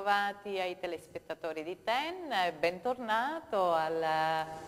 bentrovati ai telespettatori di TEN, bentornato al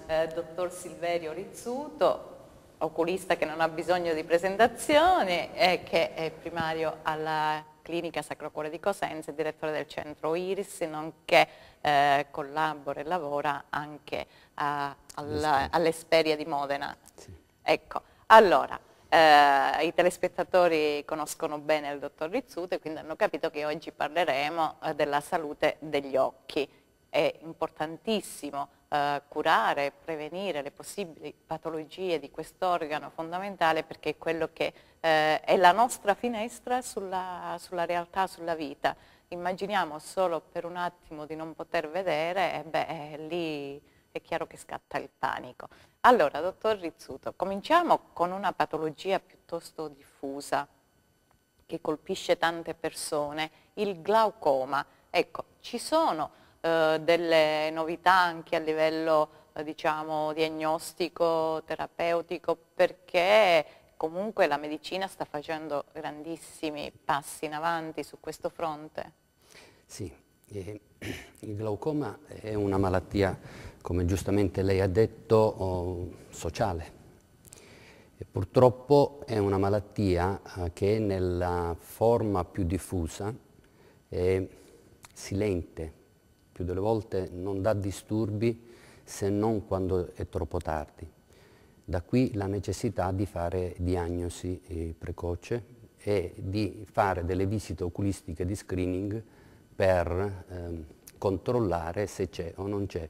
eh, dottor Silverio Rizzuto, oculista che non ha bisogno di presentazione e che è primario alla Clinica Sacro Cuore di Cosenza e direttore del centro IRIS, nonché eh, collabora e lavora anche eh, all'Esperia all di Modena. Sì. Ecco, allora, eh, i telespettatori conoscono bene il dottor Rizzuto e quindi hanno capito che oggi parleremo eh, della salute degli occhi. È importantissimo eh, curare e prevenire le possibili patologie di quest'organo fondamentale perché è quello che eh, è la nostra finestra sulla, sulla realtà, sulla vita immaginiamo solo per un attimo di non poter vedere, e beh, lì è chiaro che scatta il panico. Allora, dottor Rizzuto, cominciamo con una patologia piuttosto diffusa che colpisce tante persone, il glaucoma. Ecco, ci sono eh, delle novità anche a livello eh, diciamo, diagnostico, terapeutico, perché comunque la medicina sta facendo grandissimi passi in avanti su questo fronte? Sì, eh, il glaucoma è una malattia come giustamente lei ha detto, oh, sociale. E purtroppo è una malattia eh, che nella forma più diffusa è silente, più delle volte non dà disturbi se non quando è troppo tardi. Da qui la necessità di fare diagnosi eh, precoce e di fare delle visite oculistiche di screening per eh, controllare se c'è o non c'è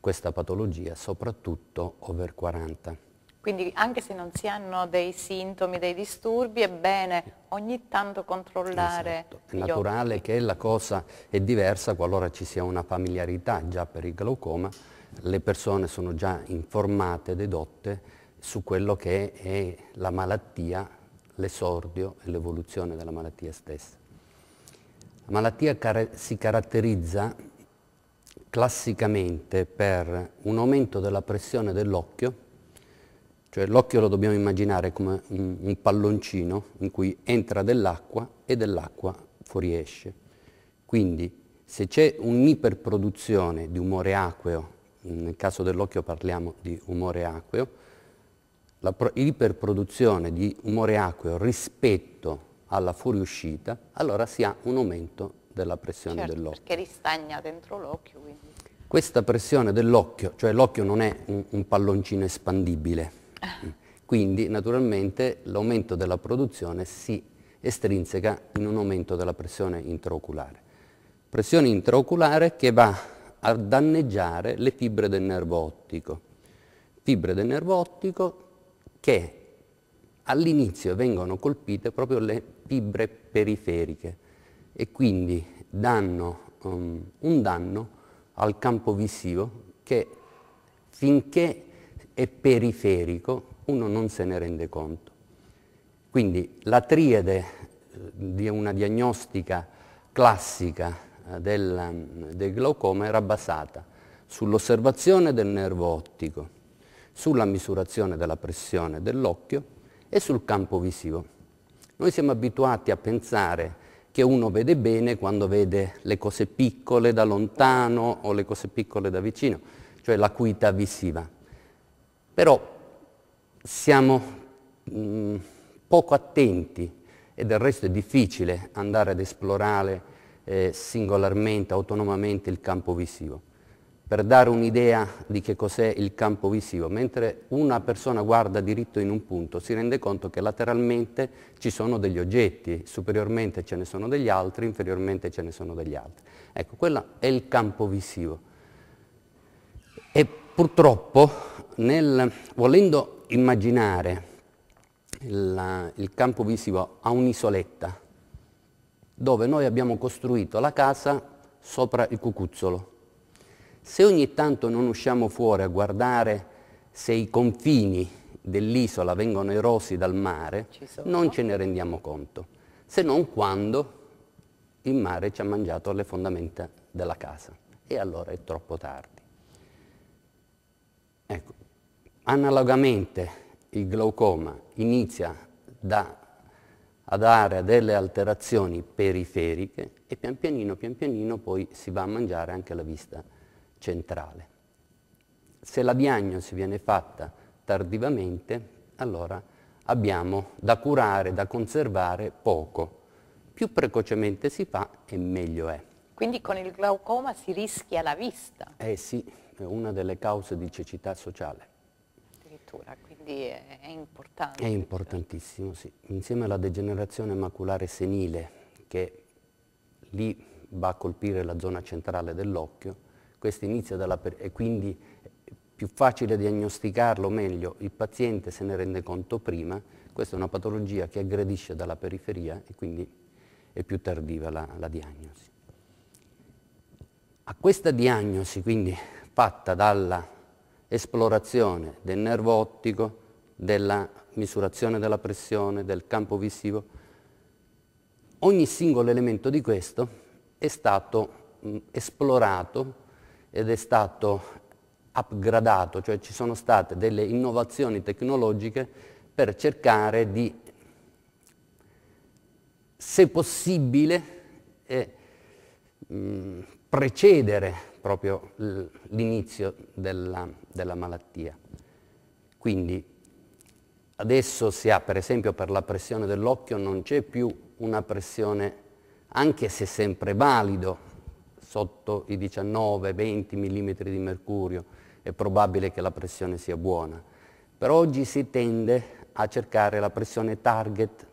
questa patologia, soprattutto over 40. Quindi anche se non si hanno dei sintomi, dei disturbi, è bene ogni tanto controllare. Esatto. È naturale occhi. che la cosa è diversa qualora ci sia una familiarità già per il glaucoma, le persone sono già informate, dedotte su quello che è la malattia, l'esordio e l'evoluzione della malattia stessa. La malattia car si caratterizza classicamente per un aumento della pressione dell'occhio, cioè l'occhio lo dobbiamo immaginare come un, un palloncino in cui entra dell'acqua e dell'acqua fuoriesce. Quindi se c'è un'iperproduzione di umore acqueo, nel caso dell'occhio parliamo di umore acqueo, l'iperproduzione di umore acqueo rispetto alla fuoriuscita, allora si ha un aumento della pressione certo, dell'occhio. Perché ristagna dentro l'occhio. Questa pressione dell'occhio, cioè l'occhio non è un, un palloncino espandibile, ah. quindi naturalmente l'aumento della produzione si estrinseca in un aumento della pressione intraoculare. Pressione intraoculare che va a danneggiare le fibre del nervo ottico. Fibre del nervo ottico che all'inizio vengono colpite proprio le fibre periferiche e quindi danno um, un danno al campo visivo che finché è periferico uno non se ne rende conto. Quindi la triade eh, di una diagnostica classica eh, del, um, del glaucoma era basata sull'osservazione del nervo ottico, sulla misurazione della pressione dell'occhio e sul campo visivo. Noi siamo abituati a pensare che uno vede bene quando vede le cose piccole da lontano o le cose piccole da vicino, cioè l'acuità visiva. Però siamo mh, mm, poco attenti e del resto è difficile andare ad esplorare eh, singolarmente, autonomamente il campo visivo per dare un'idea di che cos'è il campo visivo. Mentre una persona guarda diritto in un punto si rende conto che lateralmente ci sono degli oggetti, superiormente ce ne sono degli altri, inferiormente ce ne sono degli altri. Ecco, quello è il campo visivo. E purtroppo, nel, volendo immaginare il, il campo visivo a un'isoletta, dove noi abbiamo costruito la casa sopra il cucuzzolo, se ogni tanto non usciamo fuori a guardare se i confini dell'isola vengono erosi dal mare, non ce ne rendiamo conto, se non quando il mare ci ha mangiato le fondamenta della casa e allora è troppo tardi. Ecco, analogamente il glaucoma inizia da, a dare delle alterazioni periferiche e pian pianino, pian pianino poi si va a mangiare anche la vista centrale. Se la diagnosi viene fatta tardivamente, allora abbiamo da curare, da conservare poco. Più precocemente si fa e meglio è. Quindi con il glaucoma si rischia la vista? Eh sì, è una delle cause di cecità sociale. Addirittura, quindi è, è importante. È importantissimo, sì. Insieme alla degenerazione maculare senile, che lì va a colpire la zona centrale dell'occhio, questo inizia dalla, e quindi è più facile diagnosticarlo meglio, il paziente se ne rende conto prima, questa è una patologia che aggredisce dalla periferia e quindi è più tardiva la, la diagnosi. A questa diagnosi, quindi fatta dalla esplorazione del nervo ottico, della misurazione della pressione, del campo visivo, ogni singolo elemento di questo è stato mh, esplorato ed è stato upgradato, cioè ci sono state delle innovazioni tecnologiche per cercare di, se possibile, eh, precedere proprio l'inizio della, della malattia. Quindi adesso si ha, per esempio, per la pressione dell'occhio non c'è più una pressione, anche se sempre valido sotto i 19-20 mm di mercurio, è probabile che la pressione sia buona. Però oggi si tende a cercare la pressione target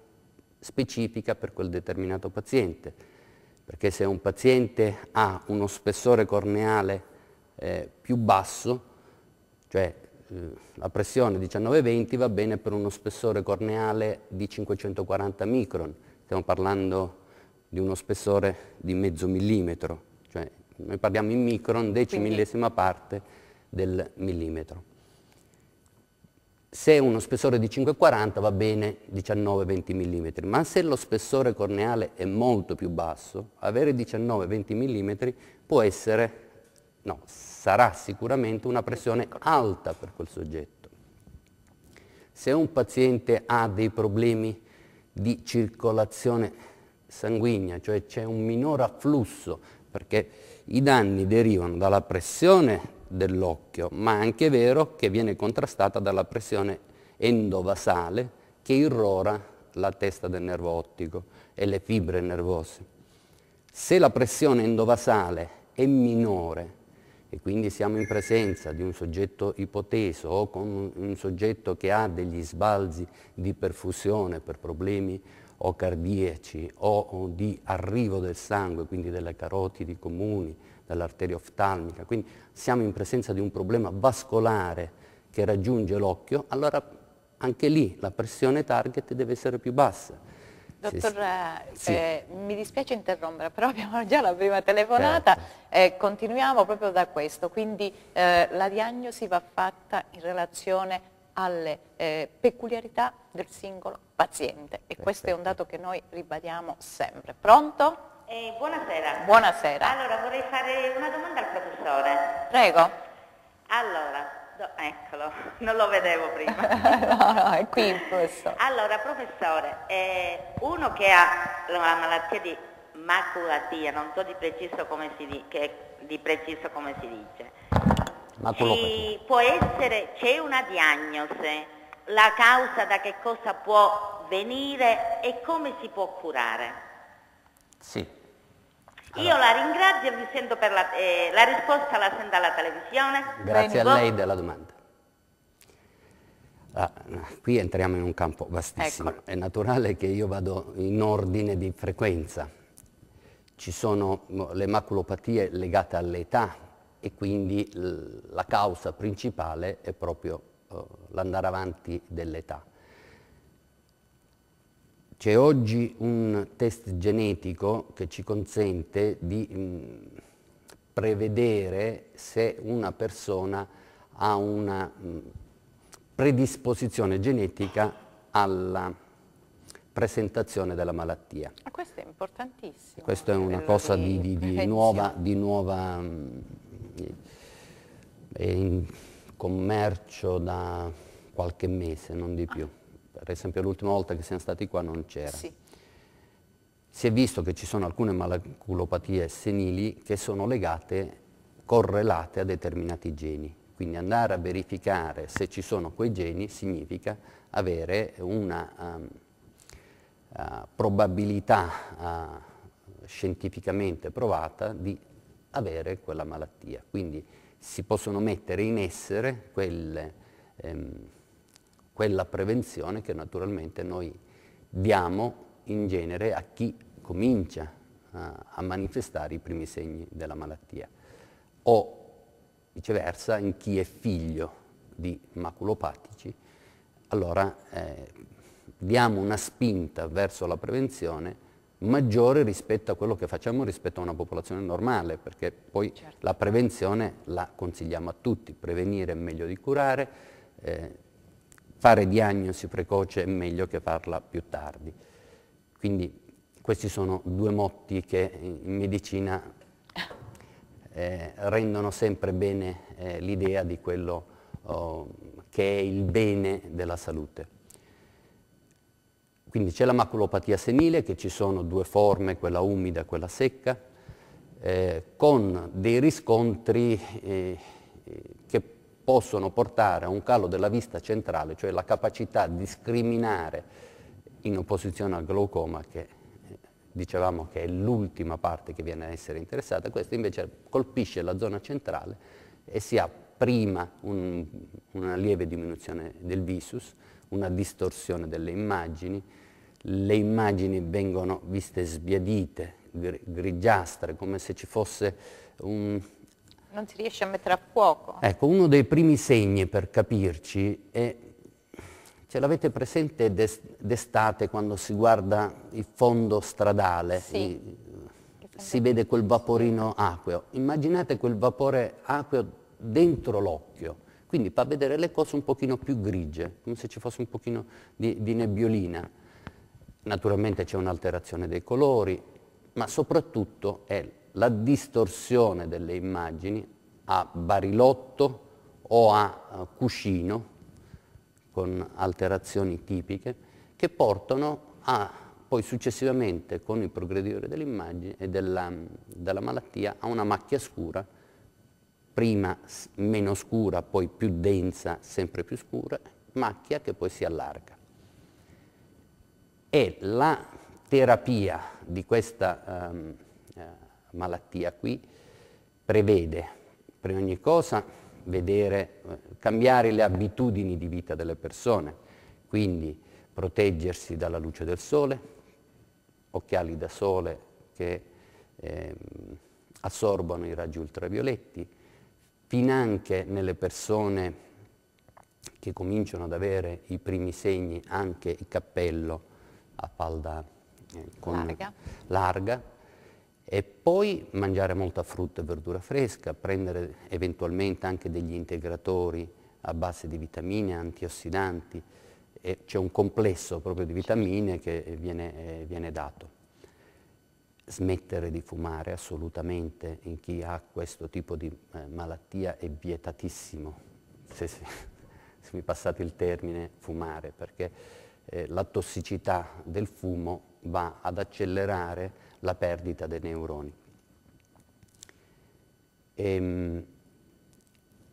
specifica per quel determinato paziente, perché se un paziente ha uno spessore corneale eh, più basso, cioè eh, la pressione 19-20 va bene per uno spessore corneale di 540 micron, stiamo parlando di uno spessore di mezzo millimetro, noi parliamo in micron, decimillesima parte del millimetro. Se uno spessore di 5,40 va bene 19-20 mm, ma se lo spessore corneale è molto più basso, avere 19-20 mm può essere, no, sarà sicuramente una pressione alta per quel soggetto. Se un paziente ha dei problemi di circolazione sanguigna, cioè c'è un minor afflusso, perché i danni derivano dalla pressione dell'occhio, ma è anche vero che viene contrastata dalla pressione endovasale che irrora la testa del nervo ottico e le fibre nervose. Se la pressione endovasale è minore e quindi siamo in presenza di un soggetto ipoteso o con un soggetto che ha degli sbalzi di perfusione per problemi o cardiaci o di arrivo del sangue, quindi delle carotidi comuni, dell'arteria oftalmica, quindi siamo in presenza di un problema vascolare che raggiunge l'occhio, allora anche lì la pressione target deve essere più bassa. Dottor, eh, sì. eh, mi dispiace interrompere, però abbiamo già la prima telefonata, certo. eh, continuiamo proprio da questo, quindi eh, la diagnosi va fatta in relazione alle eh, peculiarità del singolo paziente e questo è un dato che noi ribadiamo sempre. Pronto? Eh, buonasera. Buonasera. Allora vorrei fare una domanda al professore. Prego. Allora, do, eccolo, non lo vedevo prima. no, no, è qui il professore. Allora, professore, eh, uno che ha la malattia di maculatia, non so di preciso come si, dice, che di preciso come si dice, ci può essere, c'è una diagnosi, la causa da che cosa può venire e come si può curare? Sì. Allora. Io la ringrazio e sento per la, eh, la risposta la sento alla televisione. Grazie Prego. a lei della domanda. Ah, qui entriamo in un campo vastissimo. Ecco. È naturale che io vado in ordine di frequenza. Ci sono le maculopatie legate all'età, e quindi la causa principale è proprio uh, l'andare avanti dell'età. C'è oggi un test genetico che ci consente di mh, mm, prevedere se una persona ha una mh, mm, predisposizione genetica alla presentazione della malattia. Ma questo è importantissimo. Questo è una cosa di, di, di nuova, di nuova mh, mm, è in commercio da qualche mese, non di più. Per esempio l'ultima volta che siamo stati qua non c'era. Sì. Si è visto che ci sono alcune malaculopatie senili che sono legate, correlate a determinati geni. Quindi andare a verificare se ci sono quei geni significa avere una um, uh, probabilità uh, scientificamente provata di avere quella malattia. Quindi si possono mettere in essere quelle, ehm, quella prevenzione che naturalmente noi diamo in genere a chi comincia a, a manifestare i primi segni della malattia o viceversa in chi è figlio di maculopatici, allora eh, diamo una spinta verso la prevenzione maggiore rispetto a quello che facciamo rispetto a una popolazione normale, perché poi certo. la prevenzione la consigliamo a tutti, prevenire è meglio di curare, eh, fare diagnosi precoce è meglio che farla più tardi. Quindi questi sono due motti che in medicina eh, rendono sempre bene eh, l'idea di quello oh, che è il bene della salute. Quindi c'è la maculopatia senile, che ci sono due forme, quella umida e quella secca, eh, con dei riscontri eh, eh che possono portare a un calo della vista centrale, cioè la capacità di discriminare in opposizione al glaucoma che eh, dicevamo che è l'ultima parte che viene a essere interessata, questo invece colpisce la zona centrale e si ha prima un, una lieve diminuzione del visus una distorsione delle immagini, le immagini vengono viste sbiadite, grigiastre, come se ci fosse un... Non si riesce a mettere a fuoco. Ecco, uno dei primi segni per capirci è, ce l'avete presente d'estate quando si guarda il fondo stradale, sì. i, si vede quel vaporino acqueo. Immaginate quel vapore acqueo dentro l'occhio quindi fa vedere le cose un pochino più grigie, come se ci fosse un pochino di, di nebbiolina. Naturalmente c'è un'alterazione dei colori, ma soprattutto è la distorsione delle immagini a barilotto o a eh, cuscino, con alterazioni tipiche, che portano a poi successivamente con il progredire dell'immagine e della, della malattia a una macchia scura prima meno scura, poi più densa, sempre più scura, macchia che poi si allarga. E la terapia di questa um, malattia qui prevede, per ogni cosa, vedere, eh, cambiare le abitudini di vita delle persone, quindi proteggersi dalla luce del sole, occhiali da sole che eh, assorbono i raggi ultravioletti, finanche nelle persone che cominciano ad avere i primi segni, anche il cappello a falda eh, larga. larga. e poi mangiare molta frutta e verdura fresca, prendere eventualmente anche degli integratori a base di vitamine, antiossidanti, c'è un complesso proprio di vitamine che viene, eh, viene dato smettere di fumare assolutamente in chi ha questo tipo di eh, malattia è vietatissimo, se, se, se, mi passate il termine fumare, perché eh, la tossicità del fumo va ad accelerare la perdita dei neuroni. E, ehm,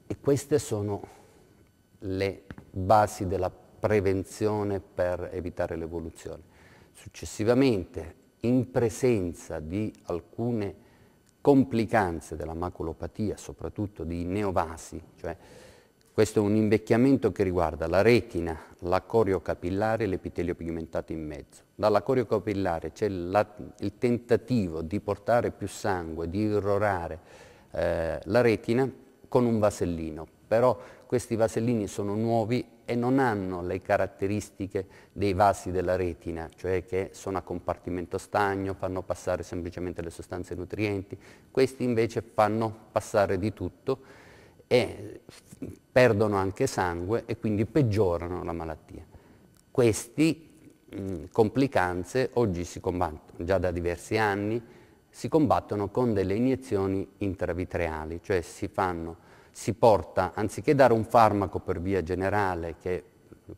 e queste sono le basi della prevenzione per evitare l'evoluzione. Successivamente in presenza di alcune complicanze della maculopatia, soprattutto di neovasi, cioè questo è un invecchiamento che riguarda la retina, la coriocapillare e l'epitelio pigmentato in mezzo. Dalla coriocapillare c'è il tentativo di portare più sangue, di irrorare eh, la retina con un vasellino, però questi vasellini sono nuovi e non hanno le caratteristiche dei vasi della retina, cioè che sono a compartimento stagno, fanno passare semplicemente le sostanze nutrienti, questi invece fanno passare di tutto e perdono anche sangue e quindi peggiorano la malattia. Queste complicanze oggi si combattono già da diversi anni, si combattono con delle iniezioni intravitreali, cioè si fanno si porta, anziché dare un farmaco per via generale, che,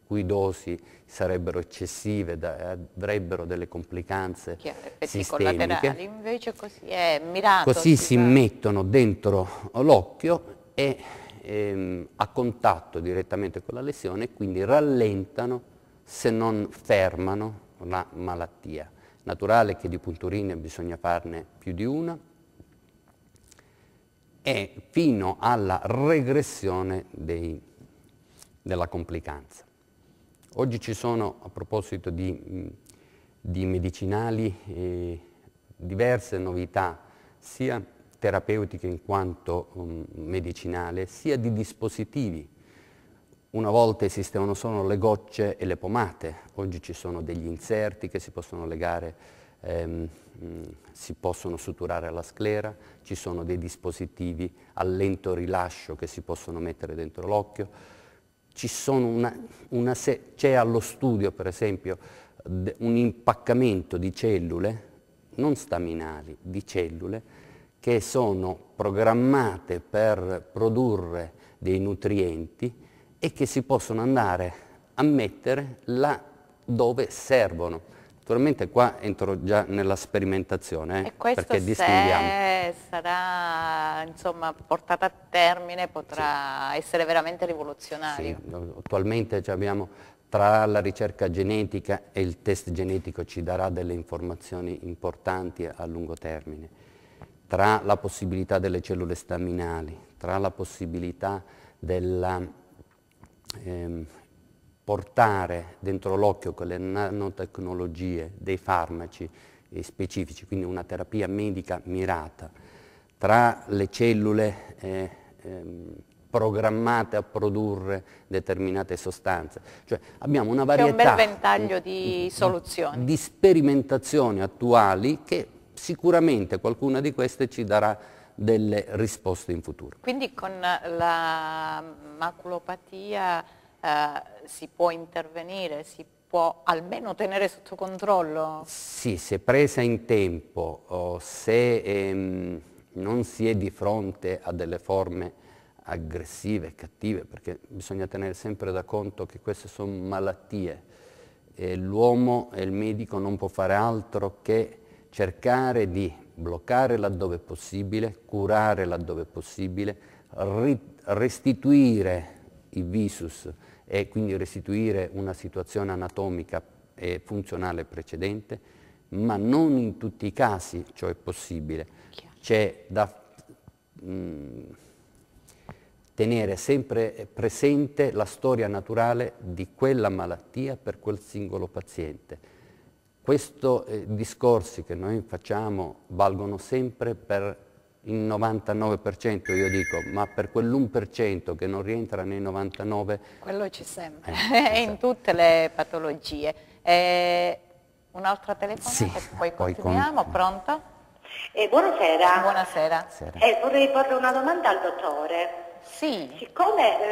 cui dosi sarebbero eccessive, da, avrebbero delle complicanze Chiaro, sistemiche, invece così è mirato. Così si, si mettono dentro l'occhio e ehm, a contatto direttamente con la lesione e quindi rallentano se non fermano la malattia. Naturale che di punturine bisogna farne più di una, e fino alla regressione dei, della complicanza. Oggi ci sono, a proposito di, di medicinali, eh, diverse novità, sia terapeutiche in quanto um, medicinale, sia di dispositivi. Una volta esistevano solo le gocce e le pomate, oggi ci sono degli inserti che si possono legare ehm, mm, si possono suturare alla sclera, ci sono dei dispositivi a lento rilascio che si possono mettere dentro l'occhio, c'è allo studio per esempio un impaccamento di cellule, non staminali, di cellule che sono programmate per produrre dei nutrienti e che si possono andare a mettere là dove servono Naturalmente qua entro già nella sperimentazione, eh, e questo perché distinguiamo. sarà insomma, portata a termine potrà sì. essere veramente rivoluzionario. Sì. Attualmente abbiamo tra la ricerca genetica e il test genetico ci darà delle informazioni importanti a lungo termine, tra la possibilità delle cellule staminali, tra la possibilità della, ehm, portare dentro l'occhio con le nanotecnologie dei farmaci eh, specifici, quindi una terapia medica mirata, tra le cellule eh, ehm, programmate a produrre determinate sostanze. Cioè abbiamo una varietà un bel di soluzioni. Di sperimentazioni attuali che sicuramente qualcuna di queste ci darà delle risposte in futuro. Quindi con la maculopatia eh, si può intervenire, si può almeno tenere sotto controllo? Sì, se presa in tempo, o se ehm, non si è di fronte a delle forme aggressive, cattive, perché bisogna tenere sempre da conto che queste sono malattie. L'uomo e il medico non può fare altro che cercare di bloccare laddove è possibile, curare laddove è possibile, restituire i visus e quindi restituire una situazione anatomica e funzionale precedente, ma non in tutti i casi ciò è possibile. C'è da mh, mm, tenere sempre presente la storia naturale di quella malattia per quel singolo paziente. Questi eh, discorsi che noi facciamo valgono sempre per il 99% io dico, ma per quell'1% che non rientra nei 99... Quello ci sembra, eh, in esatto. tutte le patologie. Eh, Un'altra telefonata sì, poi, poi continuiamo, con... pronto? Eh, buonasera. Buonasera. buonasera. Eh, vorrei porre una domanda al dottore. Sì. Siccome eh,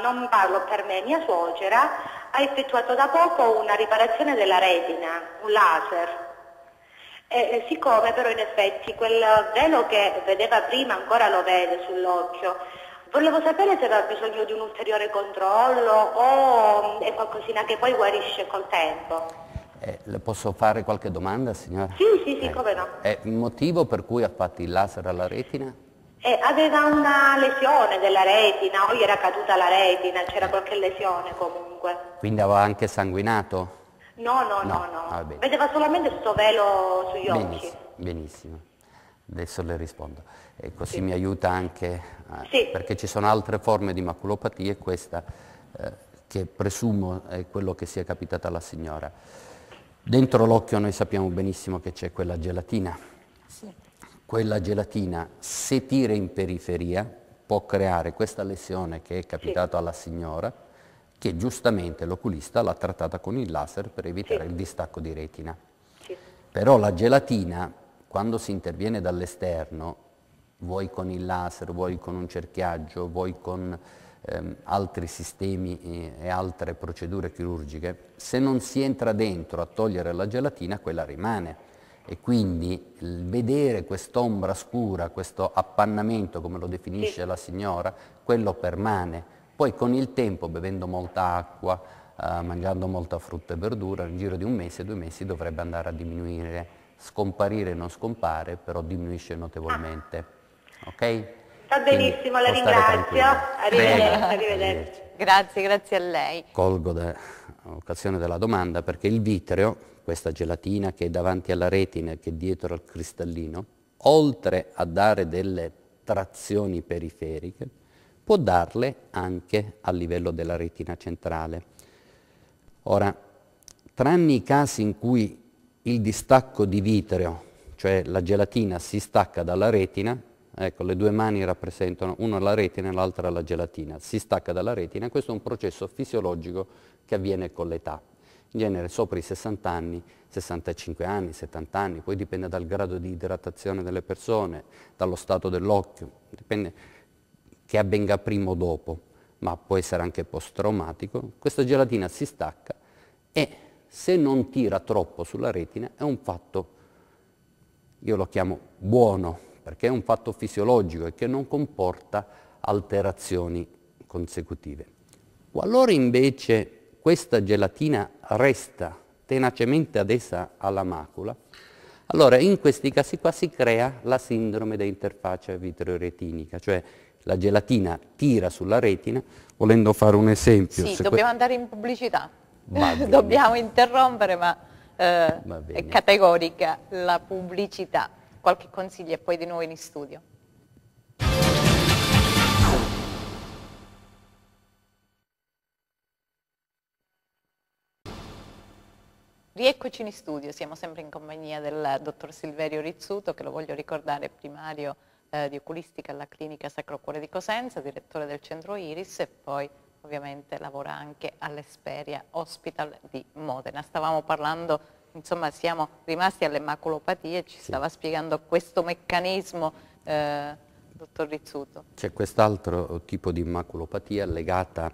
non parlo per me, mia suocera ha effettuato da poco una riparazione della retina, un laser. E, eh, eh, siccome però in effetti quel velo che vedeva prima ancora lo vede sull'occhio, volevo sapere se aveva bisogno di un ulteriore controllo o mm, è qualcosina che poi guarisce col tempo. Eh, le posso fare qualche domanda signora? Sì, sì, sì, eh, come no. È il motivo per cui ha fatto il laser alla retina? Eh, aveva una lesione della retina o gli era caduta la retina, c'era qualche lesione comunque. Quindi aveva anche sanguinato? No, no, no, no. no. Ah, Vedeva solamente questo velo sugli occhi. Benissimo, adesso le rispondo. E così sì. mi aiuta anche, eh, sì. perché ci sono altre forme di maculopatia e questa eh, che presumo è quello che sia capitato alla signora. Dentro l'occhio noi sappiamo benissimo che c'è quella gelatina. Sì. Quella gelatina, se tira in periferia, può creare questa lesione che è capitata alla signora, che giustamente l'oculista l'ha trattata con il laser per evitare sì. il distacco di retina. Sì. Però la gelatina, quando si interviene dall'esterno, vuoi con il laser, vuoi con un cerchiaggio, vuoi con ehm, altri sistemi e, eh, e altre procedure chirurgiche, se non si entra dentro a togliere la gelatina, quella rimane. E quindi il vedere quest'ombra scura, questo appannamento, come lo definisce sì. la signora, quello permane poi con il tempo, bevendo molta acqua, eh, mangiando molta frutta e verdura, nel giro di un mese, due mesi dovrebbe andare a diminuire. Scomparire non scompare, però diminuisce notevolmente. Ok? Sta benissimo, Quindi, la ringrazio. Arrivederci, Prego, arrivederci. Grazie, grazie a lei. Colgo l'occasione della domanda perché il vitreo, questa gelatina che è davanti alla retina e che è dietro al cristallino, oltre a dare delle trazioni periferiche, può darle anche a livello della retina centrale. Ora, tranne i casi in cui il distacco di vitreo, cioè la gelatina, si stacca dalla retina, ecco le due mani rappresentano una la retina e l'altra la gelatina, si stacca dalla retina, questo è un processo fisiologico che avviene con l'età, in genere sopra i 60 anni, 65 anni, 70 anni, poi dipende dal grado di idratazione delle persone, dallo stato dell'occhio, dipende che avvenga prima o dopo, ma può essere anche post-traumatico, questa gelatina si stacca e se non tira troppo sulla retina è un fatto, io lo chiamo buono, perché è un fatto fisiologico e che non comporta alterazioni consecutive. Qualora invece questa gelatina resta tenacemente adesa alla macula, allora in questi casi qua si crea la sindrome da interfaccia vitreoretinica, cioè la gelatina tira sulla retina, volendo fare un esempio. Sì, dobbiamo andare in pubblicità, dobbiamo interrompere, ma eh, è categorica la pubblicità. Qualche consiglio e poi di nuovo in studio. Rieccoci in studio, siamo sempre in compagnia del dottor Silverio Rizzuto, che lo voglio ricordare primario eh, di oculistica alla clinica Sacro Cuore di Cosenza, direttore del centro Iris e poi ovviamente lavora anche all'Esperia Hospital di Modena. Stavamo parlando, insomma siamo rimasti alle maculopatie, ci sì. stava spiegando questo meccanismo eh, dottor Rizzuto. C'è quest'altro tipo di maculopatia legata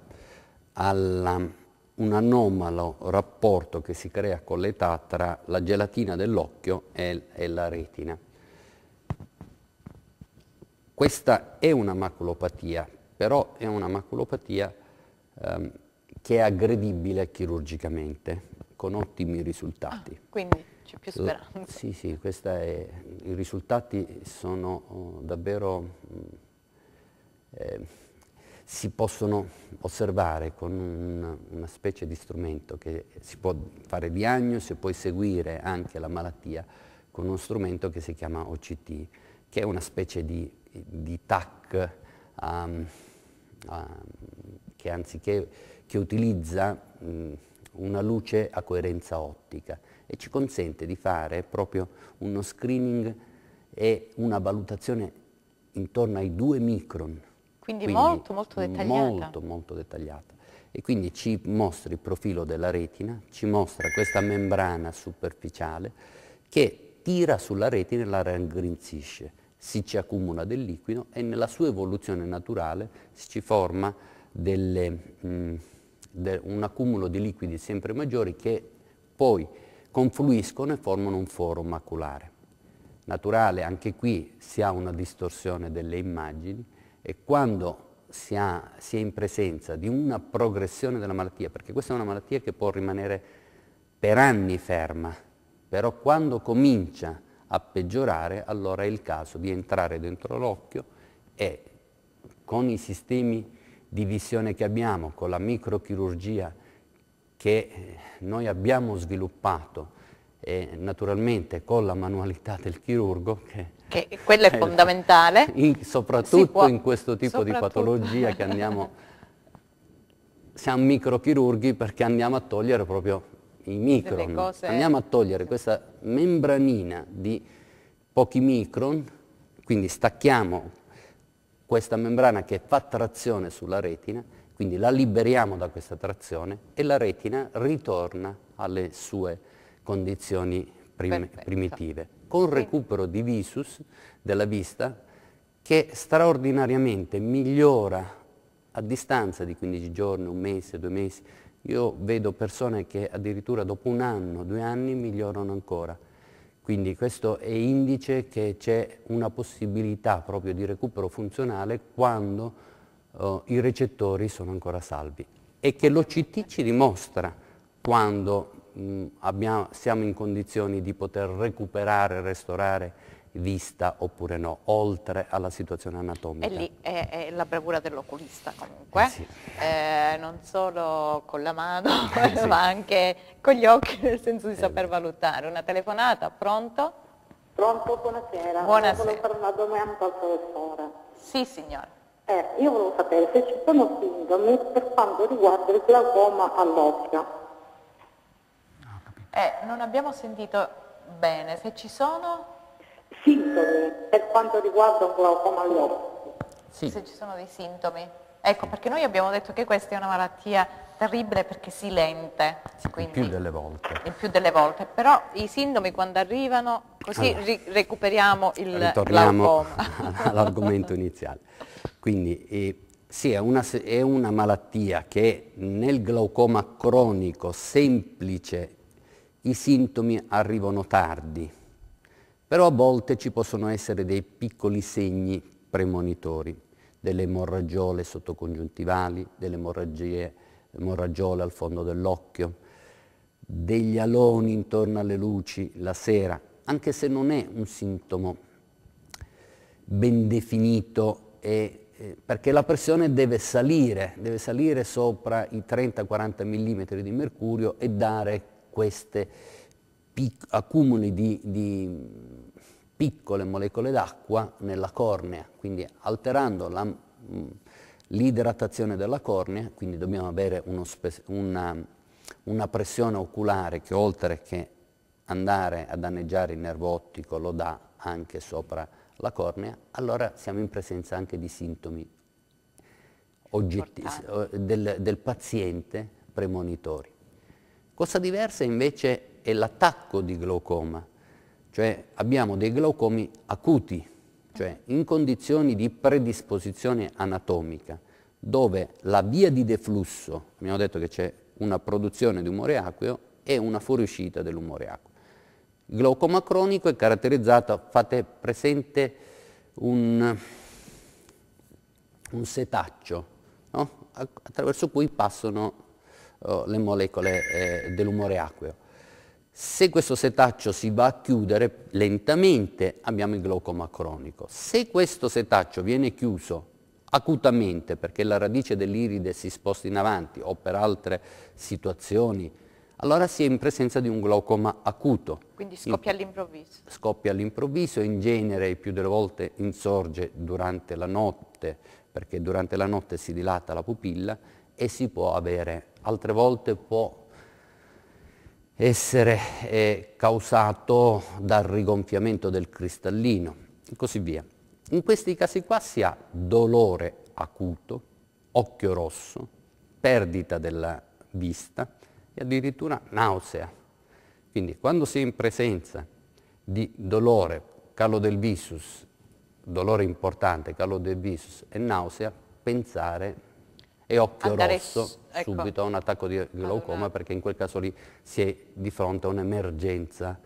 a un anomalo rapporto che si crea con l'età tra la gelatina dell'occhio e, e la retina. Questa è una maculopatia, però è una maculopatia ehm, che è aggredibile chirurgicamente, con ottimi risultati. Ah, quindi c'è più speranza. Sì, sì, è, i risultati sono oh, davvero... Mm, eh, si possono osservare con un, una specie di strumento che si può fare diagnosi e poi seguire anche la malattia con uno strumento che si chiama OCT, che è una specie di di TAC um, um, che anziché che utilizza mh, mm, una luce a coerenza ottica e ci consente di fare proprio uno screening e una valutazione intorno ai 2 micron. Quindi, quindi molto molto dettagliata. Molto molto dettagliata. E quindi ci mostra il profilo della retina, ci mostra questa membrana superficiale che tira sulla retina e la raggrinzisce si ci accumula del liquido e nella sua evoluzione naturale si ci forma delle, mh, mm, de, un accumulo di liquidi sempre maggiori che poi confluiscono e formano un foro maculare. Naturale, anche qui si ha una distorsione delle immagini e quando si, ha, si è in presenza di una progressione della malattia, perché questa è una malattia che può rimanere per anni ferma, però quando comincia a peggiorare, allora è il caso di entrare dentro l'occhio e con i sistemi di visione che abbiamo, con la microchirurgia che eh, noi abbiamo sviluppato e naturalmente con la manualità del chirurgo che, che quella è fondamentale in, soprattutto può, in questo tipo di patologia che andiamo siamo microchirurghi perché andiamo a togliere proprio i micron, cose... andiamo a togliere questa membranina di pochi micron, quindi stacchiamo questa membrana che fa trazione sulla retina, quindi la liberiamo da questa trazione e la retina ritorna alle sue condizioni prim primitive, con recupero di visus della vista che straordinariamente migliora a distanza di 15 giorni, un mese, due mesi, io vedo persone che addirittura dopo un anno, due anni migliorano ancora. Quindi questo è indice che c'è una possibilità proprio di recupero funzionale quando eh, i recettori sono ancora salvi e che l'OCT ci dimostra quando mh, abbiamo, siamo in condizioni di poter recuperare, restaurare vista oppure no, oltre alla situazione anatomica. E lì è, è la bravura dell'oculista comunque, eh sì. eh, non solo con la mano eh sì. ma anche con gli occhi nel senso di eh. saper valutare. Una telefonata, pronto? Pronto, buonasera. Buonasera. Volevo fare una domanda al professore. Sì signora. Eh, io volevo sapere se ci sono sintomi per quanto riguarda il glaucoma all'occhio. Eh, non abbiamo sentito bene, se ci sono sintomi per quanto riguarda un glaucoma agli occhi. Sì. Se ci sono dei sintomi. Ecco, perché noi abbiamo detto che questa è una malattia terribile perché silente. Sì, quindi, il più delle volte. Il più delle volte. Però i sintomi quando arrivano, così allora, recuperiamo il ritorniamo glaucoma. all'argomento iniziale. Quindi eh, sì, è una, è una malattia che nel glaucoma cronico semplice i sintomi arrivano tardi però a volte ci possono essere dei piccoli segni premonitori, delle emorragiole sottocongiuntivali, delle emorragiole al fondo dell'occhio, degli aloni intorno alle luci la sera, anche se non è un sintomo ben definito e eh, perché la pressione deve salire, deve salire sopra i 30-40 mm di mercurio e dare queste pic- accumuli di, di piccole molecole d'acqua nella cornea, quindi alterando la, mm, l'idratazione della cornea, quindi dobbiamo avere spe- una, una, pressione oculare che oltre che andare a danneggiare il nervo ottico lo dà anche sopra la cornea, allora siamo in presenza anche di sintomi oggetti- del, del paziente premonitori. Cosa diversa invece è l'attacco di glaucoma, cioè abbiamo dei glaucomi acuti, cioè in condizioni di predisposizione anatomica, dove la via di deflusso, abbiamo detto che c'è una produzione di umore acqueo e una fuoriuscita dell'umore acqueo. Il glaucoma cronico è caratterizzato, fate presente un, un setaccio no? attraverso cui passano oh, le molecole eh, dell'umore acqueo. Se questo setaccio si va a chiudere lentamente abbiamo il glaucoma cronico. Se questo setaccio viene chiuso acutamente perché la radice dell'iride si sposta in avanti o per altre situazioni, allora si è in presenza di un glaucoma acuto. Quindi scoppia all'improvviso. Scoppia all'improvviso, in genere più delle volte insorge durante la notte, perché durante la notte si dilata la pupilla e si può avere, altre volte può essere eh, causato dal rigonfiamento del cristallino e così via. In questi casi qua si ha dolore acuto, occhio rosso, perdita della vista e addirittura nausea. Quindi quando si è in presenza di dolore, calo del visus, dolore importante, calo del visus e nausea, pensare e occhio Andare rosso ecco. subito a un attacco di glaucoma allora. perché in quel caso lì si è di fronte a un'emergenza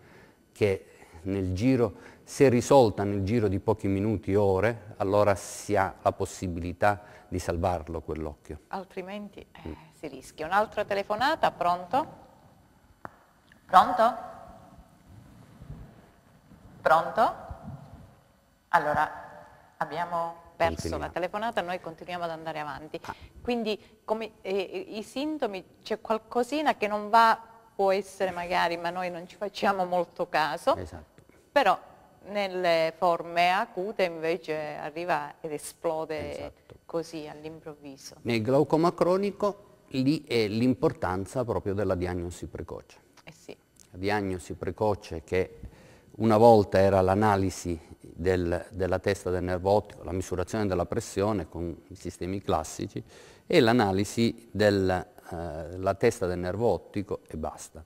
che nel giro, se risolta nel giro di pochi minuti, ore, allora si ha la possibilità di salvarlo quell'occhio. Altrimenti eh, mm. si rischia. Un'altra telefonata, pronto? Pronto? Pronto? Allora, abbiamo perso la telefonata, noi continuiamo ad andare avanti. Ah. Quindi come, eh, eh, i sintomi c'è qualcosina che non va, può essere magari, ma noi non ci facciamo molto caso, esatto. però nelle forme acute invece arriva ed esplode esatto. così all'improvviso. Nel glaucoma cronico lì è l'importanza proprio della diagnosi precoce. Eh sì. La diagnosi precoce che una volta era l'analisi del, della testa del nervo ottico, la misurazione della pressione con i sistemi classici, e l'analisi della eh, testa del nervo ottico e basta.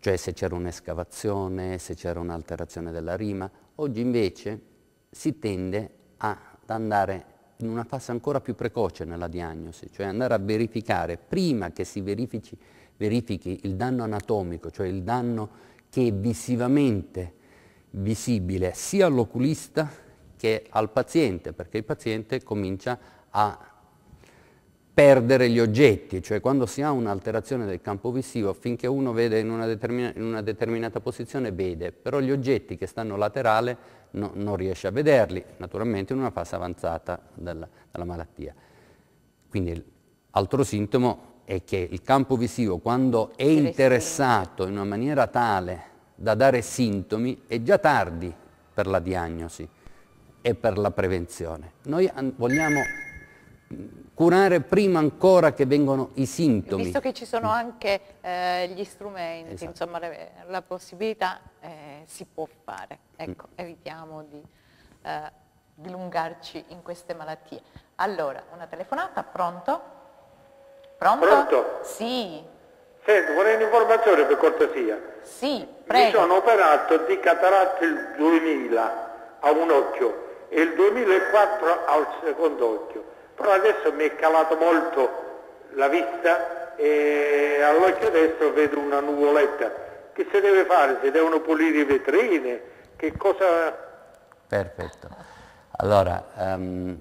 Cioè se c'era un'escavazione, se c'era un'alterazione della rima. Oggi invece si tende ad andare in una fase ancora più precoce nella diagnosi, cioè andare a verificare prima che si verifici, verifichi il danno anatomico, cioè il danno che è visivamente visibile sia all'oculista che al paziente, perché il paziente comincia a perdere gli oggetti, cioè quando si ha un'alterazione del campo visivo, finché uno vede in una, determin in una determinata posizione vede, però gli oggetti che stanno laterale no, non riesce a vederli, naturalmente in una fase avanzata della, della malattia. Quindi altro sintomo è che il campo visivo quando è interessato in una maniera tale da dare sintomi è già tardi per la diagnosi e per la prevenzione. Noi vogliamo curare prima ancora che vengano i sintomi. Visto che ci sono anche eh, gli strumenti, esatto. insomma le, la possibilità eh, si può fare, mm. ecco, mm. evitiamo di eh, dilungarci in queste malattie. Allora, una telefonata, pronto? Pronto? Pronto? Sì. Senti, vorrei un'informazione per cortesia. Sì, prego. Mi sono operato di cataratta il 2000 a un occhio e il 2004 al secondo occhio però adesso mi è calato molto la vista e all'occhio destro vedo una nuvoletta. Che si deve fare? Si devono pulire i vetrine? Che cosa... Perfetto. Allora, um,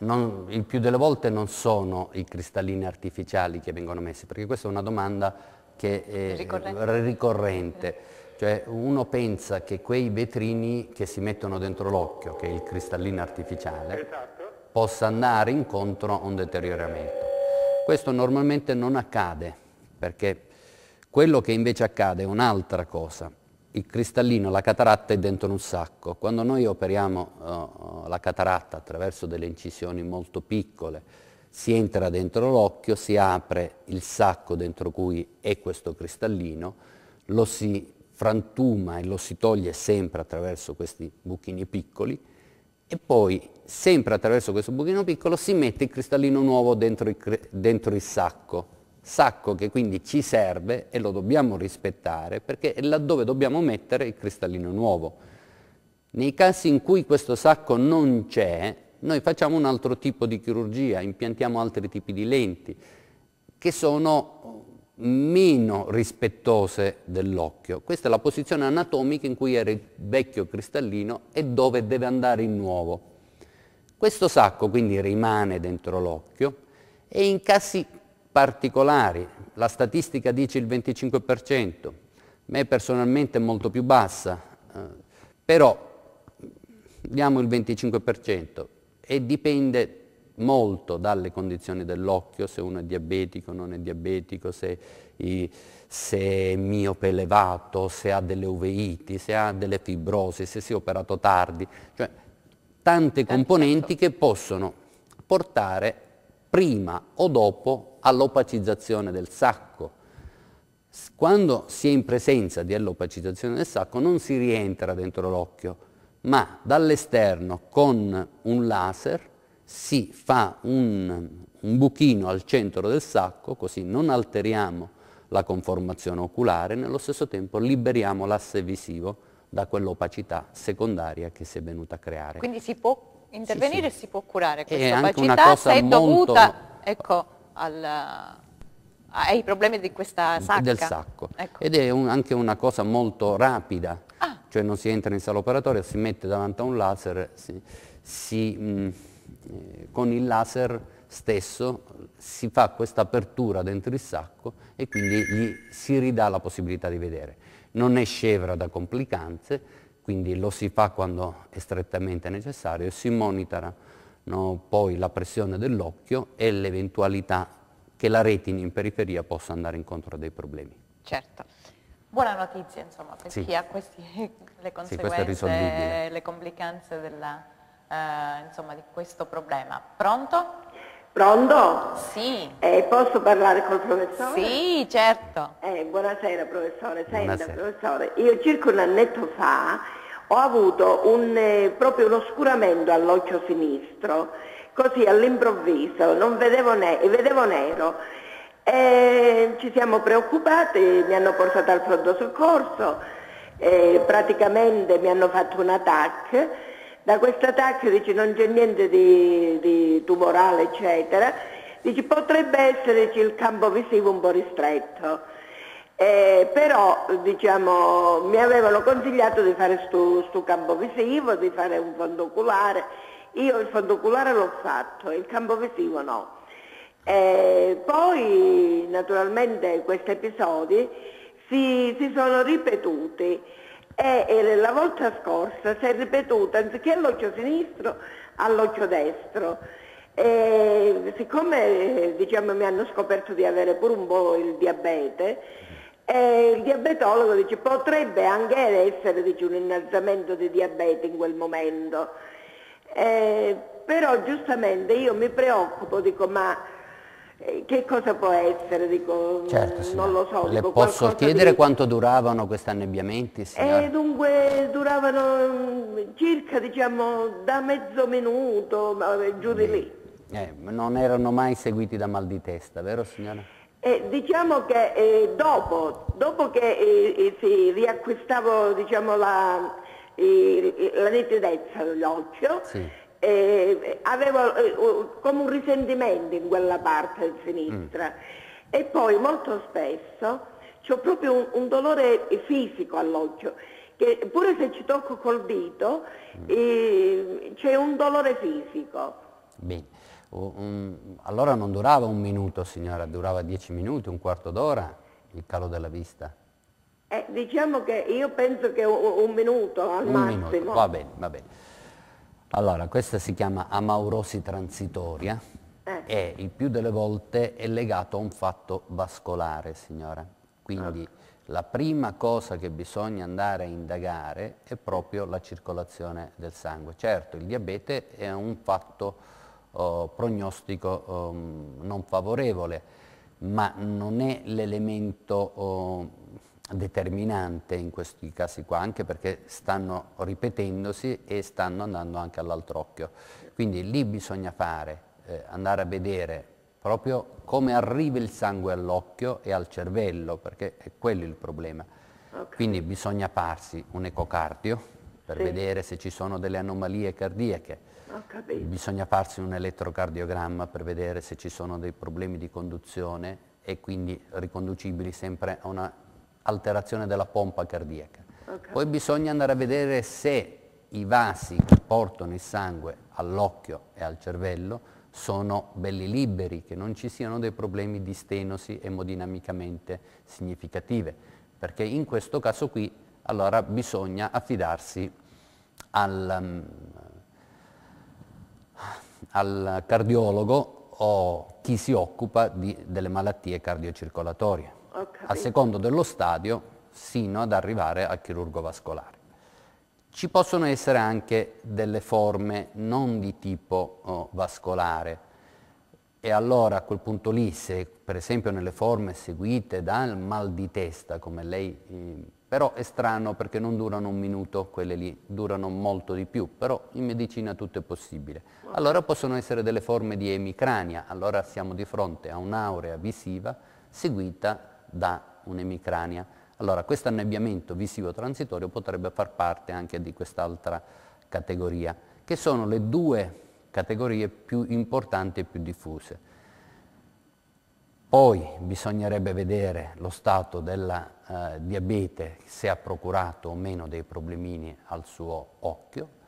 non, il più delle volte non sono i cristallini artificiali che vengono messi, perché questa è una domanda che è ricorrente. ricorrente. Cioè uno pensa che quei vetrini che si mettono dentro l'occhio, che è il cristallino artificiale, esatto possa andare incontro a un deterioramento. Questo normalmente non accade perché quello che invece accade è un'altra cosa. Il cristallino, la cataratta è dentro un sacco. Quando noi operiamo uh, la cataratta attraverso delle incisioni molto piccole, si entra dentro l'occhio, si apre il sacco dentro cui è questo cristallino, lo si frantuma e lo si toglie sempre attraverso questi buchini piccoli e poi sempre attraverso questo buchino piccolo si mette il cristallino nuovo dentro il, dentro il sacco sacco che quindi ci serve e lo dobbiamo rispettare perché è laddove dobbiamo mettere il cristallino nuovo. Nei casi in cui questo sacco non c'è, noi facciamo un altro tipo di chirurgia, impiantiamo altri tipi di lenti che sono meno rispettose dell'occhio. Questa è la posizione anatomica in cui era il vecchio cristallino e dove deve andare il nuovo. Questo sacco quindi rimane dentro l'occhio e in casi particolari, la statistica dice il 25%, a me personalmente è molto più bassa, eh, però diamo il 25% e dipende molto dalle condizioni dell'occhio, se uno è diabetico, non è diabetico, se, se è miope elevato, se ha delle uveiti, se ha delle fibrosi, se si è operato tardi, cioè tante certo, componenti certo. che possono portare prima o dopo all'opacizzazione del sacco. Quando si è in presenza di all'opacizzazione del sacco non si rientra dentro l'occhio, ma dall'esterno con un laser si fa un, un buchino al centro del sacco, così non alteriamo la conformazione oculare, nello stesso tempo liberiamo l'asse visivo da quell'opacità secondaria che si è venuta a creare. Quindi si può intervenire e sì, sì. si può curare questa opacità se è dovuta molto... ecco, al, ai problemi di questa sacca. Del sacco. Ecco. Ed è un, anche una cosa molto rapida, ah. cioè non si entra in sala operatoria, si mette davanti a un laser, si, si mh, mm, eh, con il laser stesso si fa questa apertura dentro il sacco e quindi gli si ridà la possibilità di vedere. Non è scevra da complicanze, quindi lo si fa quando è strettamente necessario, si monitorano poi la pressione dell'occhio e l'eventualità che la retina in periferia possa andare incontro a dei problemi. Certo. Buona notizia, insomma, per sì. chi ha queste le conseguenze, sì, le complicanze della eh, insomma, di questo problema. Pronto? Pronto? Sì. Eh, posso parlare col professore? Sì, certo. Eh, buonasera professore. Senta buonasera. professore, io circa un annetto fa ho avuto un, eh, proprio un oscuramento all'occhio sinistro, così all'improvviso, non vedevo, ne vedevo nero. E ci siamo preoccupati, mi hanno portato al pronto soccorso, praticamente mi hanno fatto un attacco da questa taxi dice non c'è niente di, di tumorale eccetera, dice potrebbe esserci il campo visivo un po' ristretto, eh, però diciamo, mi avevano consigliato di fare questo campo visivo, di fare un fondo oculare, io il fondo oculare l'ho fatto, il campo visivo no. Eh, poi naturalmente questi episodi si, si sono ripetuti e, e la volta scorsa si è ripetuta anziché all'occhio sinistro all'occhio destro. E, siccome diciamo, mi hanno scoperto di avere pure un po' il diabete, e il diabetologo dice potrebbe anche essere dice, un innalzamento di diabete in quel momento. Eh, però giustamente io mi preoccupo, dico ma eh, che cosa può essere? Dico, certo, non lo so. Le posso chiedere di... quanto duravano questi annebbiamenti? Eh, dunque duravano mm, circa diciamo, da mezzo minuto eh, giù di mm. lì. Eh, non erano mai seguiti da mal di testa, vero signora? Eh, diciamo che eh, dopo, dopo, che si riacquistava diciamo, la, la nitidezza dell'occhio, sì eh, avevo eh, come un risentimento in quella parte di sinistra mm. e poi molto spesso ho proprio un, un dolore fisico all'occhio che pure se ci tocco col dito eh, c'è un dolore fisico. Bene, allora non durava un minuto signora, durava dieci minuti, un quarto d'ora il calo della vista? Eh, diciamo che io penso che un, un minuto al un massimo. Minuto. Va bene, va bene. Allora, questa si chiama amaurosi transitoria eh. e il più delle volte è legato a un fatto vascolare, signora. Quindi okay. Ah. la prima cosa che bisogna andare a indagare è proprio la circolazione del sangue. Certo, il diabete è un fatto oh, prognostico oh, non favorevole, ma non è l'elemento oh, determinante in questi casi qua, anche perché stanno ripetendosi e stanno andando anche all'altro occhio. Quindi lì bisogna fare, eh, andare a vedere proprio come arriva il sangue all'occhio e al cervello, perché è quello il problema. Okay. Quindi bisogna farsi un ecocardio per sì. vedere se ci sono delle anomalie cardiache, bisogna farsi un elettrocardiogramma per vedere se ci sono dei problemi di conduzione e quindi riconducibili sempre a una alterazione della pompa cardiaca. Okay. Poi bisogna andare a vedere se i vasi che portano il sangue all'occhio e al cervello sono belli liberi, che non ci siano dei problemi di stenosi emodinamicamente significative, perché in questo caso qui allora bisogna affidarsi al, um, al cardiologo o chi si occupa di, delle malattie cardiocircolatorie a secondo dello stadio sino ad arrivare al chirurgo vascolare. Ci possono essere anche delle forme non di tipo oh, vascolare e allora a quel punto lì, se per esempio nelle forme seguite dal mal di testa, come lei, eh, però è strano perché non durano un minuto, quelle lì durano molto di più, però in medicina tutto è possibile. Allora possono essere delle forme di emicrania, allora siamo di fronte a un'aurea visiva seguita da un'emicrania. Allora questo annebbiamento visivo transitorio potrebbe far parte anche di quest'altra categoria, che sono le due categorie più importanti e più diffuse. Poi bisognerebbe vedere lo stato del eh, diabete, se ha procurato o meno dei problemini al suo occhio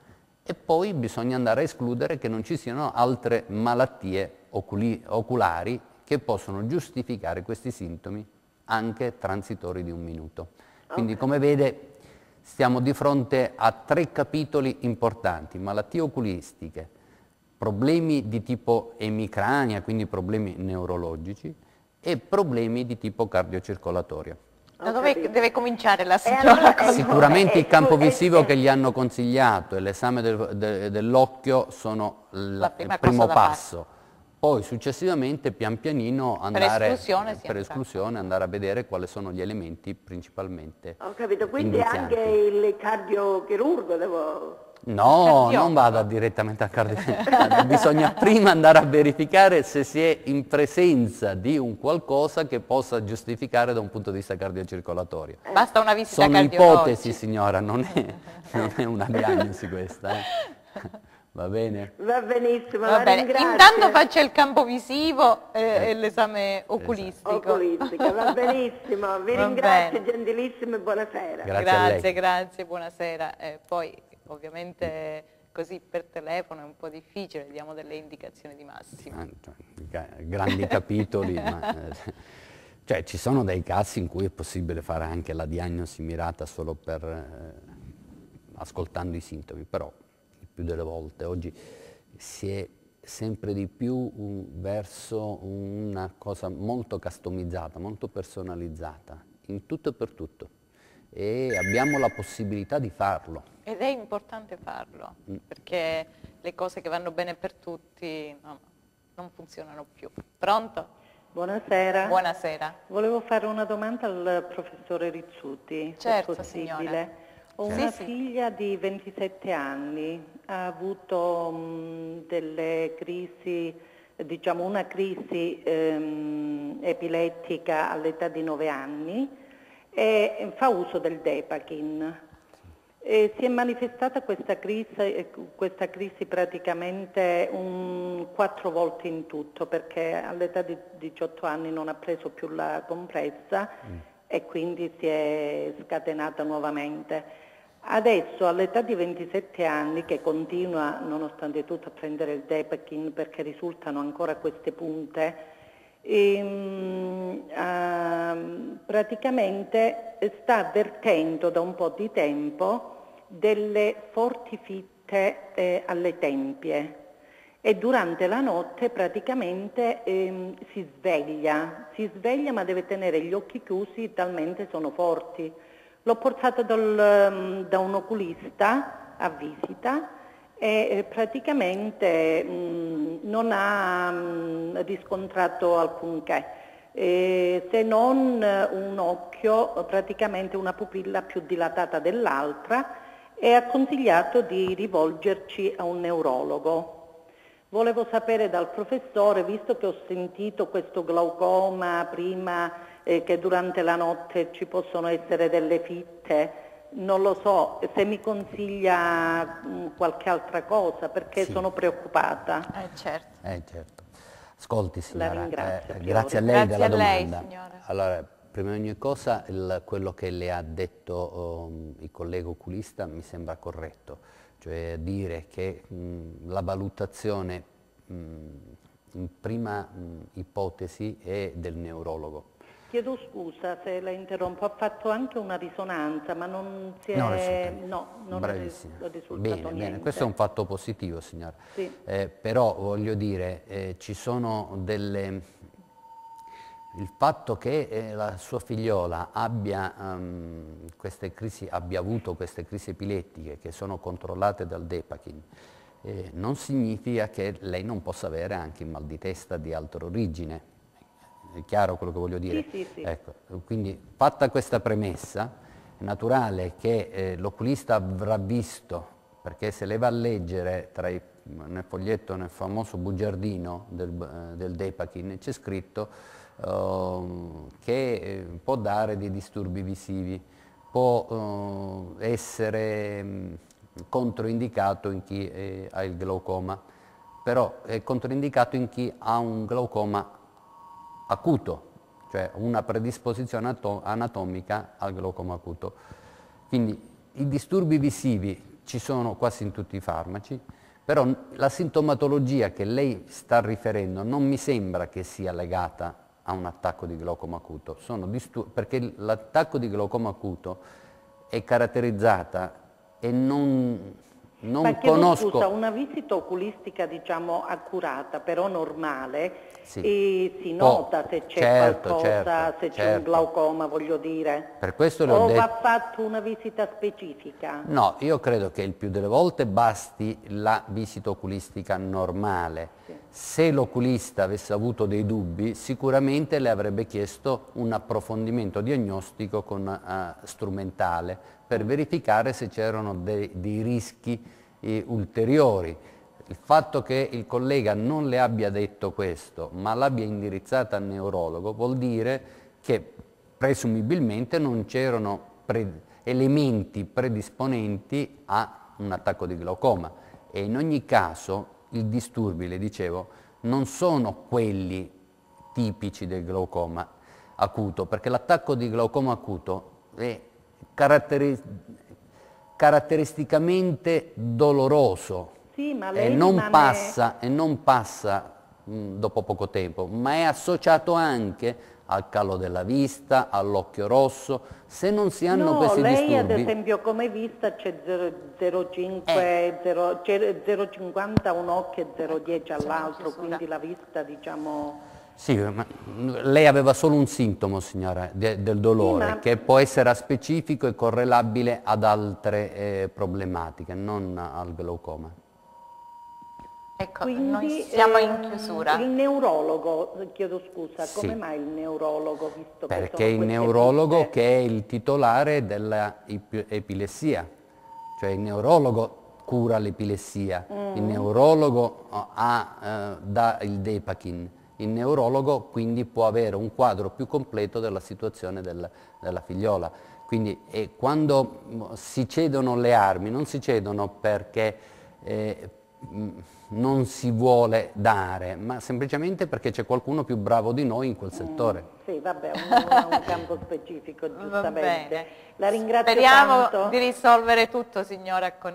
e poi bisogna andare a escludere che non ci siano altre malattie oculi, oculari che possono giustificare questi sintomi anche transitori di un minuto. Quindi okay. come vede stiamo di fronte a tre capitoli importanti, malattie oculistiche, problemi di tipo emicrania, quindi problemi neurologici, e problemi di tipo cardiocircolatorio. Da dove deve cominciare la signora? Allora, Sicuramente il campo visivo che gli hanno consigliato e l'esame del, de, dell'occhio sono il primo passo poi successivamente pian pianino andare, per esclusione, per esatto. esclusione andare a vedere quali sono gli elementi principalmente. Ho capito, quindi indizianti. anche il cardiochirurgo devo... No, non vada direttamente al cardiochirurgo, bisogna prima andare a verificare se si è in presenza di un qualcosa che possa giustificare da un punto di vista cardiocircolatorio. Eh. Basta una visita Sono ipotesi signora, non è, non è una diagnosi questa. Eh. Va bene? Va benissimo, Va bene. Intanto faccia il campo visivo e, eh. e l'esame esatto. oculistico. Oculistico, va benissimo. Vi va ringrazio bene. gentilissimo e buonasera. Grazie, grazie, grazie buonasera. Eh, poi ovviamente così per telefono è un po' difficile, diamo delle indicazioni di massimo. Grandi capitoli, ma... Cioè ci sono dei casi in cui è possibile fare anche la diagnosi mirata solo per, eh, ascoltando i sintomi, però più delle volte, oggi si è sempre di più un, verso una cosa molto customizzata, molto personalizzata, in tutto e per tutto. E abbiamo la possibilità di farlo. Ed è importante farlo, mm. perché le cose che vanno bene per tutti no, non funzionano più. Pronto? Buonasera. Buonasera. Volevo fare una domanda al professore Rizzuti, certo, se possibile. Signora. Ho una sì, figlia sì. di 27 anni, ha avuto mh, mm, delle crisi, diciamo una crisi ehm, epilettica all'età di 9 anni e fa uso del Depakin. E si è manifestata questa crisi, eh, questa crisi praticamente quattro volte in tutto perché all'età di 18 anni non ha preso più la compressa Mm e quindi si è scatenata nuovamente. Adesso all'età di 27 anni, che continua nonostante tutto a prendere il Depakin perché risultano ancora queste punte, ehm, ehm, praticamente sta avvertendo da un po' di tempo delle forti fitte eh, alle tempie e durante la notte praticamente ehm, si sveglia, si sveglia ma deve tenere gli occhi chiusi talmente sono forti. L'ho portata dal, ehm, da un oculista a visita e eh, praticamente mh, mm, non ha mh, mm, riscontrato alcunché, eh, se non eh, un occhio, praticamente una pupilla più dilatata dell'altra e ha consigliato di rivolgerci a un neurologo. Volevo sapere dal professore, visto che ho sentito questo glaucoma prima eh, che durante la notte ci possono essere delle fitte, non lo so, se mi consiglia mh, mm, qualche altra cosa perché sì. sono preoccupata. Eh certo. Eh, certo. Ascolti signora, eh, grazie a lei grazie della a lei, domanda. Signora. Allora, prima di ogni cosa il, quello che le ha detto um, il collega oculista mi sembra corretto cioè dire che mh, la valutazione mh, in prima mh, ipotesi è del neurologo. Chiedo scusa se la interrompo, ha fatto anche una risonanza, ma non si è... Non risulta. No, non Bravissima. risultato bene, niente. Bene, questo è un fatto positivo signora. Sì. Eh, però voglio dire, eh, ci sono delle il fatto che eh, la sua figliola abbia, um, crisi, abbia, avuto queste crisi epilettiche che sono controllate dal Depakin eh, non significa che lei non possa avere anche mal di testa di altra origine. È chiaro quello che voglio dire? Sì, sì, sì. Ecco, quindi fatta questa premessa, è naturale che eh, l'oculista avrà visto, perché se le va a leggere i, nel foglietto, nel famoso bugiardino del, eh, del Depakin, c'è scritto Ehm, che ehm, può dare dei disturbi visivi, può eh, essere controindicato in chi eh, ha il glaucoma, però è controindicato in chi ha un glaucoma acuto, cioè una predisposizione anatomica al glaucoma acuto. Quindi i disturbi visivi ci sono quasi in tutti i farmaci, però la sintomatologia che lei sta riferendo non mi sembra che sia legata a un attacco di glaucoma acuto, perché l'attacco di glaucoma acuto è caratterizzata e non, non Ma conosco... Scusa, una visita oculistica diciamo accurata, però normale, sì. e si nota oh, se c'è certo, qualcosa, certo, se c'è certo. un glaucoma, voglio dire. Per questo le ho o detto... va fatta una visita specifica? No, io credo che il più delle volte basti la visita oculistica normale. Sì. Se l'oculista avesse avuto dei dubbi, sicuramente le avrebbe chiesto un approfondimento diagnostico con, uh, strumentale per verificare se c'erano dei, dei rischi eh, ulteriori. Il fatto che il collega non le abbia detto questo, ma l'abbia indirizzata al neurologo, vuol dire che presumibilmente non c'erano pre elementi predisponenti a un attacco di glaucoma e in ogni caso i disturbi, le dicevo, non sono quelli tipici del glaucoma acuto, perché l'attacco di glaucoma acuto è caratteristicamente doloroso sì, e, non rimane... passa, e, non passa, mh, dopo poco tempo, ma è associato anche al calo della vista, all'occhio rosso, se non si hanno no, questi lei, disturbi. lei ad esempio come vista c'è 0,50 eh. un occhio e 0,10 all'altro, quindi la vista diciamo sì, ma lei aveva solo un sintomo, signora, de, del dolore, sì, ma... che può essere aspecifico e correlabile ad altre eh, problematiche, non al glaucoma. Ecco, Quindi, noi eh, siamo in chiusura. Il neurologo, eh, chiedo scusa, sì. come mai il neurologo? Visto Perché che il neurologo vite... che è il titolare dell'epilessia, cioè il neurologo cura l'epilessia, mm. il neurologo eh, ha, eh, dà il Depachin il neurologo quindi può avere un quadro più completo della situazione del, della figliola. Quindi eh, quando mm, si cedono le armi non si cedono perché eh, Mm, non si vuole dare, ma semplicemente perché c'è qualcuno più bravo di noi in quel mm. settore. Mm, sì, vabbè, un, un campo specifico, giustamente. La ringrazio Speriamo tanto. di risolvere tutto, signora, con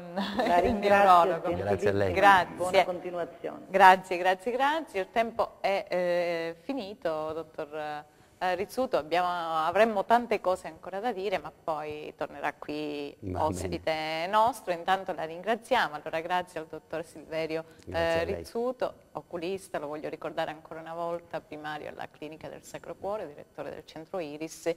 il neurologo. Grazie a lei. Grazie. Buona continuazione. Grazie, grazie, grazie. Il tempo è eh, finito, dottor eh, Rizzuto, abbiamo, avremmo tante cose ancora da dire, ma poi tornerà qui Va ospite nostro. Intanto la ringraziamo. Allora grazie al dottor Silverio eh, Rizzuto, oculista, lo voglio ricordare ancora una volta, primario alla Clinica del Sacro Cuore, direttore del Centro Iris e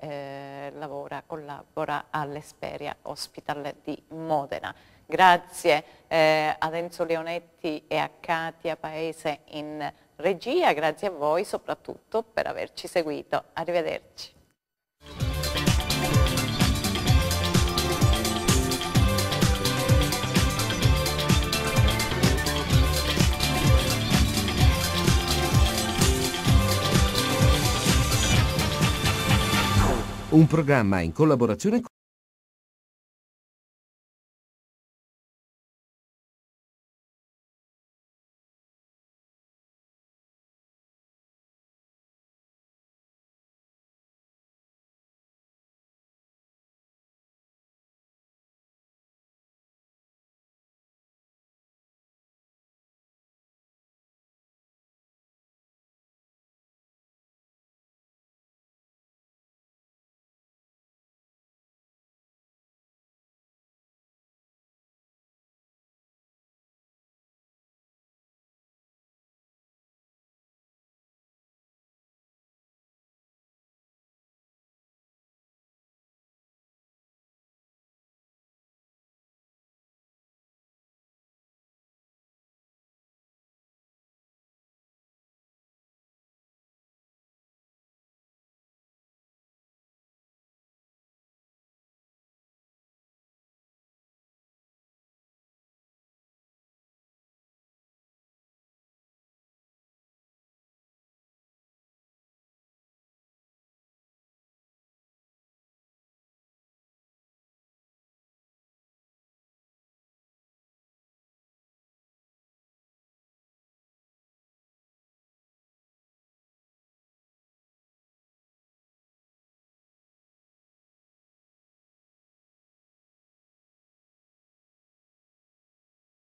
eh, lavora, collabora all'Esperia Hospital di Modena. Grazie eh, ad Enzo Leonetti e a Katia Paese in Regia, grazie a voi soprattutto per averci seguito. Arrivederci. Un programma in collaborazione con